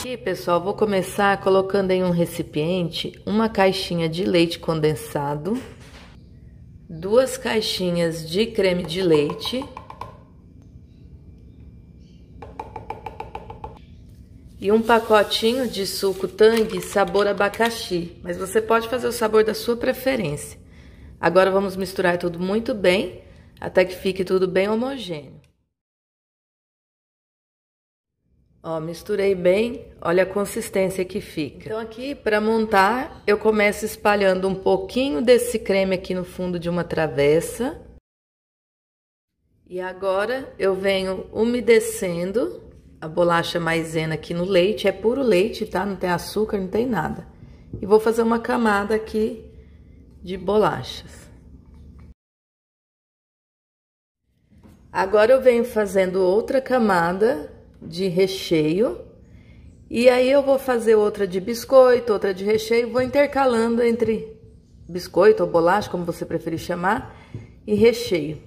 Aqui, pessoal, vou começar colocando em um recipiente uma caixinha de leite condensado, duas caixinhas de creme de leite e um pacotinho de suco Tang sabor abacaxi, mas você pode fazer o sabor da sua preferência. Agora vamos misturar tudo muito bem, até que fique tudo bem homogêneo. Ó, misturei bem, olha a consistência que fica. Então aqui, para montar, eu começo espalhando um pouquinho desse creme aqui no fundo de uma travessa. E agora eu venho umedecendo a bolacha maisena aqui no leite, é puro leite, tá? Não tem açúcar, não tem nada. E vou fazer uma camada aqui de bolachas. Agora eu venho fazendo outra camada de recheio. E aí eu vou fazer outra de biscoito, outra de recheio, vou intercalando entre biscoito ou bolacha, como você preferir chamar, e recheio.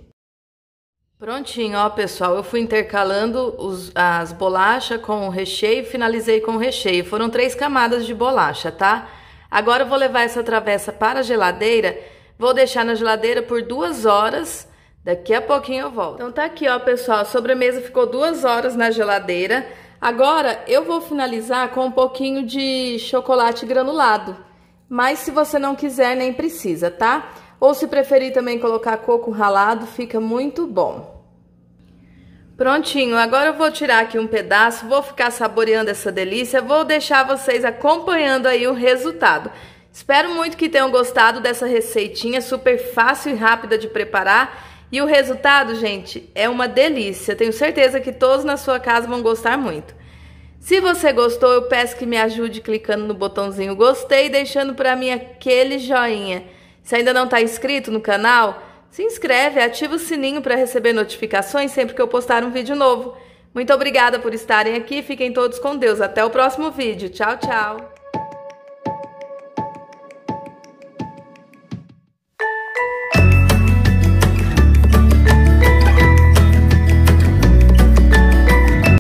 Prontinho, ó pessoal, eu fui intercalando os, as bolachas com o recheio, finalizei com o recheio. Foram três camadas de bolacha, tá? Agora eu vou levar essa travessa para a geladeira, vou deixar na geladeira por duas horas Daqui a pouquinho eu volto. Então tá aqui, ó, pessoal. A sobremesa ficou duas horas na geladeira. Agora eu vou finalizar com um pouquinho de chocolate granulado. Mas se você não quiser, nem precisa, tá? Ou se preferir também colocar coco ralado, fica muito bom. Prontinho, agora eu vou tirar aqui um pedaço, vou ficar saboreando essa delícia, vou deixar vocês acompanhando aí o resultado. Espero muito que tenham gostado dessa receitinha super fácil e rápida de preparar. E o resultado, gente, é uma delícia. Tenho certeza que todos na sua casa vão gostar muito. Se você gostou, eu peço que me ajude clicando no botãozinho gostei e deixando para mim aquele joinha. Se ainda não está inscrito no canal, se inscreve, ativa o sininho para receber notificações sempre que eu postar um vídeo novo. Muito obrigada por estarem aqui, fiquem todos com Deus. Até o próximo vídeo. Tchau, tchau!